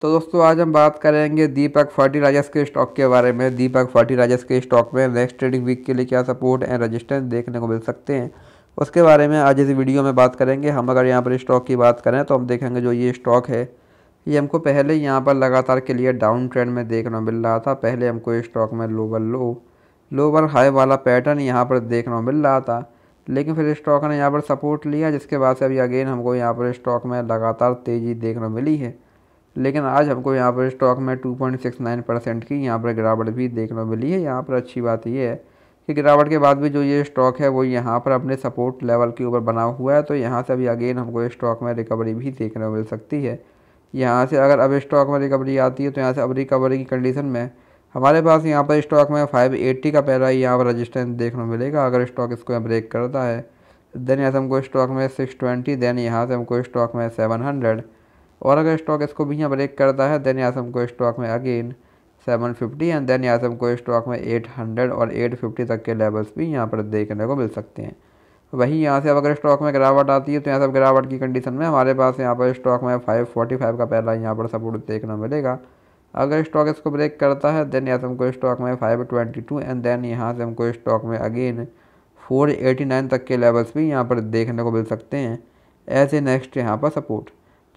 तो दोस्तों आज हम बात करेंगे दीपक फर्टिलाइजर्स के स्टॉक के बारे में दीपक फर्टिलाइजर्स के स्टॉक में नेक्स्ट ट्रेडिंग वीक के लिए क्या सपोर्ट एंड रजिस्टेंस देखने को मिल सकते हैं उसके बारे में आज इस वीडियो में बात करेंगे हम अगर यहाँ पर स्टॉक की बात करें तो हम देखेंगे जो ये स्टॉक है ये हमको पहले यहाँ पर लगातार के लिए डाउन ट्रेंड में देखने मिल रहा था पहले हमको स्टॉक में लोवर लो लोवर हाई वाला पैटर्न यहाँ पर देखने मिल रहा था लेकिन फिर स्टॉक ने यहाँ पर सपोर्ट लिया जिसके बाद से अभी अगेन हमको यहाँ पर स्टॉक में लगातार तेज़ी देखने मिली है लेकिन आज हमको यहाँ पर स्टॉक में 2.69 परसेंट की यहाँ पर गिरावट भी देखने को मिली है यहाँ पर अच्छी बात ये है कि गिरावट के बाद भी जो ये स्टॉक है वो यहाँ पर अपने सपोर्ट लेवल के ऊपर बना हुआ है तो यहाँ से अभी अगेन हमको स्टॉक में रिकवरी भी देखने को मिल सकती है यहाँ से अगर अब स्टॉक में रिकवरी आती है तो यहाँ से अब रिकवरी की कंडीशन में हमारे पास यहाँ पर स्टॉक में 580 का पहला यहाँ पर रजिस्टेंस देखने को मिलेगा अगर स्टॉक इसको ब्रेक करता है देन यहाँ से हमको स्टॉक में 620 देन यहाँ से हमको स्टॉक में 700 और अगर स्टॉक इसको भी यहाँ ब्रेक करता है देन यासम को स्टॉक में अगेन 750 एंड देन यासम को स्टॉक में 800 और 850 तक के लेवल्स भी यहाँ पर देखने को मिल सकते हैं वहीं यहाँ से अब अगर स्टॉक में गिरावट आती है तो यहाँ से गिरावट की कंडीशन में हमारे पास यहाँ पर स्टॉक में फाइव का पहला यहाँ पर सपोर्ट देखने मिलेगा अगर स्टॉक इसको ब्रेक करता है देन यासम को स्टॉक में टू एंड देन यहाँ से हमको स्टॉक में अगेन 489 तक के लेवल्स भी यहाँ पर देखने को मिल सकते हैं ऐसे नेक्स्ट यहाँ पर सपोर्ट